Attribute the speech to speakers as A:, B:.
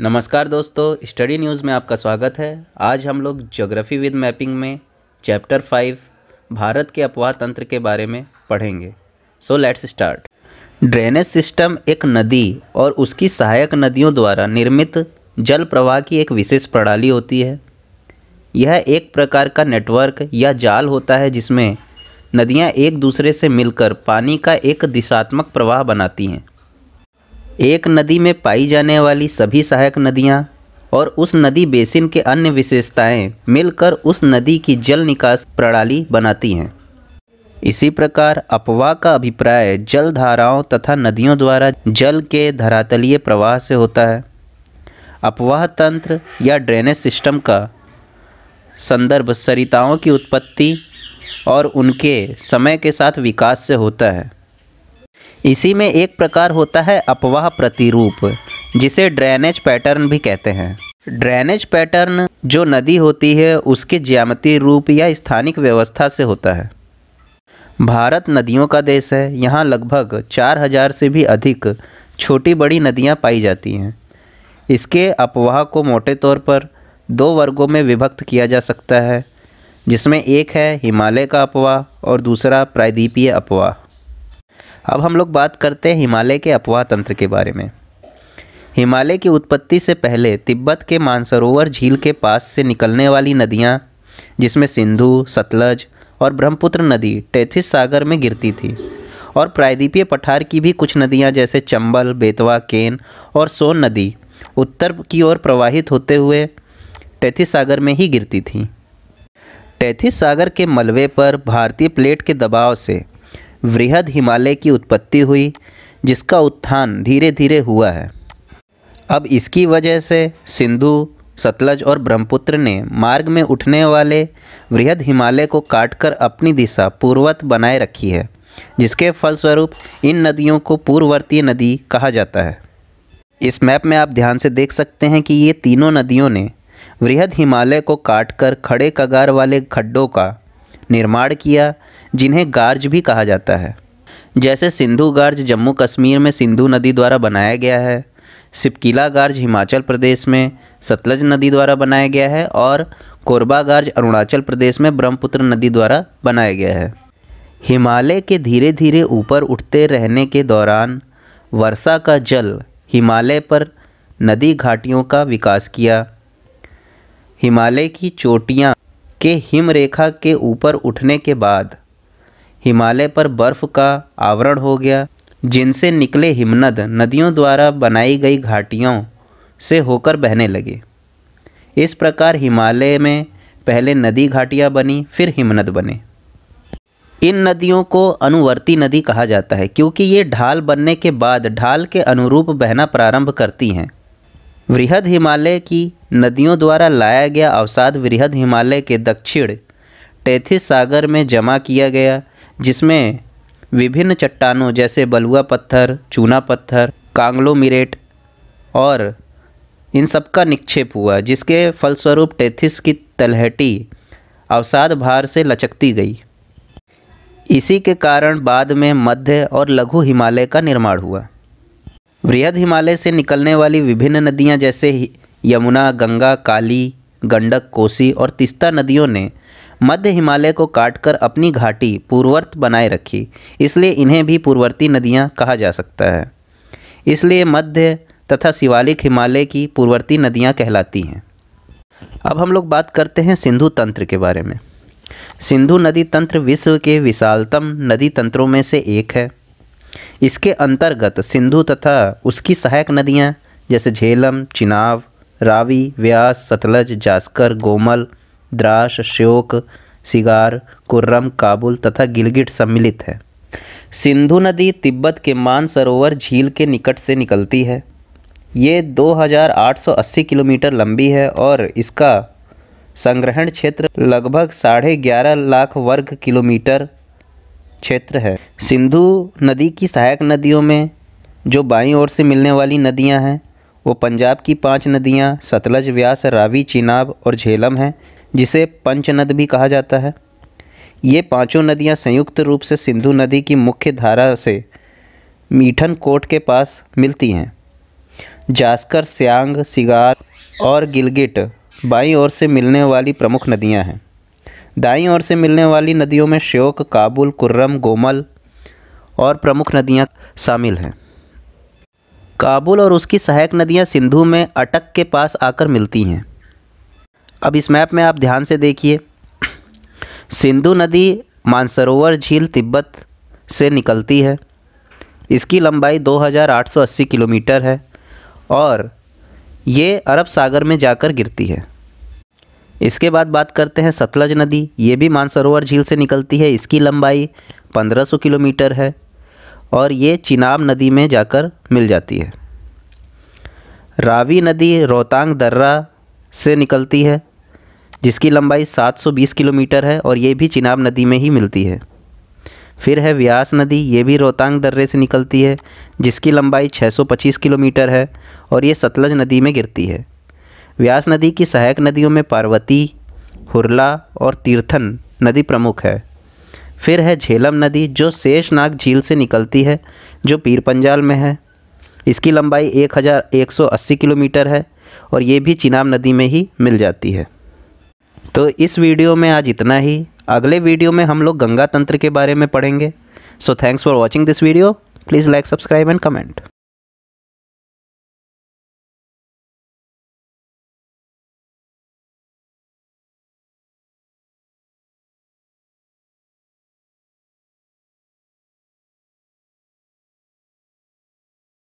A: नमस्कार दोस्तों study news में आपका स्वागत है आज हम लोग ज्योग्राफी विद मैपिंग में चैप्टर फाइव भारत के अपवाह तंत्र के बारे में पढ़ेंगे so let's start drainage system एक नदी और उसकी सहायक नदियों द्वारा निर्मित जल प्रवाह की एक विशेष प्रणाली होती है यह एक प्रकार का नेटवर्क या जाल होता है जिसमें नदियाँ एक दूसरे से मिलकर पानी का एक दिशात्मक प्रवाह बनाती हैं एक नदी में पाई जाने वाली सभी सहायक नदियाँ और उस नदी बेसिन के अन्य विशेषताएं मिलकर उस नदी की जल निकास प्रणाली बनाती हैं इसी प्रकार अपवा का अभिप्राय जल धाराओं तथा नदियों द्वारा जल के धरातलीय प्रवाह से होता है अपवाह तंत्र या ड्रेनेज सिस्टम का संदर्भ सरिताओं की उत्पत्ति और उनके समय के साथ विकास से होता है इसी में एक प्रकार होता है अपवाह प्रतिरूप जिसे ड्रेनेज पैटर्न भी कहते हैं ड्रेनेज पैटर्न जो नदी होती है उसके ज्यामती रूप या स्थानिक व्यवस्था से होता है भारत नदियों का देश है यहाँ लगभग 4000 से भी अधिक छोटी बड़ी नदियाँ पाई जाती हैं इसके अपवाह को मोटे तौर पर दो वर्गों में विभक्त किया जा सकता है जिसमें एक है हिमालय का अपवाह और दूसरा प्रायद्वीपीय अपवाह अब हम लोग बात करते हैं हिमालय के अपवाह तंत्र के बारे में हिमालय की उत्पत्ति से पहले तिब्बत के मानसरोवर झील के पास से निकलने वाली नदियाँ जिसमें सिंधु सतलज और ब्रह्मपुत्र नदी टैथिस सागर में गिरती थी और प्रायद्वीपीय पठार की भी कुछ नदियाँ जैसे चंबल बेतवा केन और सोन नदी उत्तर की ओर प्रवाहित होते हुए टैथिस सागर में ही गिरती थी टैथिस सागर के मलबे पर भारतीय प्लेट के दबाव से वृहद हिमालय की उत्पत्ति हुई जिसका उत्थान धीरे धीरे हुआ है अब इसकी वजह से सिंधु सतलज और ब्रह्मपुत्र ने मार्ग में उठने वाले वृहद हिमालय को काटकर अपनी दिशा पूर्वत बनाए रखी है जिसके फलस्वरूप इन नदियों को पूर्ववर्तीय नदी कहा जाता है इस मैप में आप ध्यान से देख सकते हैं कि ये तीनों नदियों ने वृहद हिमालय को काटकर खड़े कगार वाले खड्डों का निर्माण किया जिन्हें गार्ज भी कहा जाता है जैसे सिंधु गार्ज जम्मू कश्मीर में सिंधु नदी द्वारा बनाया गया है सिपकीला गार्ज हिमाचल प्रदेश में सतलज नदी द्वारा बनाया गया है और कोरबा गार्ज अरुणाचल प्रदेश में ब्रह्मपुत्र नदी द्वारा बनाया गया है हिमालय के धीरे धीरे ऊपर उठते रहने के दौरान वर्षा का जल हिमालय पर नदी घाटियों का विकास किया हिमालय की चोटियाँ के हिमरेखा के ऊपर उठने के बाद हिमालय पर बर्फ का आवरण हो गया जिनसे निकले हिमनद नदियों द्वारा बनाई गई घाटियों से होकर बहने लगे इस प्रकार हिमालय में पहले नदी घाटियाँ बनी फिर हिमनद बने इन नदियों को अनुवर्ती नदी कहा जाता है क्योंकि ये ढाल बनने के बाद ढाल के अनुरूप बहना प्रारंभ करती हैं वृहद हिमालय की नदियों द्वारा लाया गया अवसाद वृहद हिमालय के दक्षिण टैथिस सागर में जमा किया गया जिसमें विभिन्न चट्टानों जैसे बलुआ पत्थर चूना पत्थर कांगलोमिरेट और इन सब का निक्षेप हुआ जिसके फलस्वरूप टेथिस की तलहटी अवसाद भार से लचकती गई इसी के कारण बाद में मध्य और लघु हिमालय का निर्माण हुआ वृहद हिमालय से निकलने वाली विभिन्न नदियां जैसे यमुना गंगा काली गंडक कोसी और तिस्ता नदियों ने मध्य हिमालय को काटकर अपनी घाटी पूर्वर्त बनाए रखी इसलिए इन्हें भी पूर्वर्ती नदियाँ कहा जा सकता है इसलिए मध्य तथा शिवालिक हिमालय की पूर्वर्ती नदियाँ कहलाती हैं अब हम लोग बात करते हैं सिंधु तंत्र के बारे में सिंधु नदी तंत्र विश्व के विशालतम नदी तंत्रों में से एक है इसके अंतर्गत सिंधु तथा उसकी सहायक नदियाँ जैसे झेलम चिनाव रावी व्यास सतलज जास्कर गोमल द्रास श्योक सिगार कुर्रम काबुल तथा गिलगिट सम्मिलित है सिंधु नदी तिब्बत के मानसरोवर झील के निकट से निकलती है ये 2880 किलोमीटर लंबी है और इसका संग्रहण क्षेत्र लगभग साढ़े ग्यारह लाख वर्ग किलोमीटर क्षेत्र है सिंधु नदी की सहायक नदियों में जो बाईं ओर से मिलने वाली नदियां हैं वो पंजाब की पांच नदियां सतलज व्यास रावी चिनाब और झेलम हैं जिसे पंचनद भी कहा जाता है ये पांचों नदियां संयुक्त रूप से सिंधु नदी की मुख्य धारा से मीठन कोट के पास मिलती हैं जास्कर सियांग सिगार और गिलगिट बाईं ओर से मिलने वाली प्रमुख नदियां हैं दाईं ओर से मिलने वाली नदियों में श्योक काबुल कुर्रम गोमल और प्रमुख नदियां शामिल हैं काबुल और उसकी सहायक नदियां सिंधु में अटक के पास आकर मिलती हैं अब इस मैप में आप ध्यान से देखिए सिंधु नदी मानसरोवर झील तिब्बत से निकलती है इसकी लंबाई 2880 किलोमीटर है और ये अरब सागर में जाकर गिरती है इसके बाद बात करते हैं सतलज नदी ये भी मानसरोवर झील से निकलती है इसकी लंबाई 1500 किलोमीटर है और ये चिनाब नदी में जाकर मिल जाती है रावी नदी रोहतांग दर्रा से निकलती है जिसकी लंबाई 720 किलोमीटर है और ये भी चिनाब नदी में ही मिलती है फिर है व्यास नदी ये भी रोहतांग दर्रे से निकलती है जिसकी लंबाई 625 किलोमीटर है और ये सतलज नदी में गिरती है व्यास नदी की सहायक नदियों में पार्वती हुरला और तीर्थन नदी प्रमुख है फिर है झेलम नदी जो शेषनाग झील से निकलती है जो पीर पंजाल में है इसकी लंबाई 1180 किलोमीटर है और ये भी चिनाब नदी में ही मिल जाती है तो इस वीडियो में आज इतना ही अगले वीडियो में हम लोग गंगा तंत्र के बारे में पढ़ेंगे so thanks for watching this video please like subscribe and comment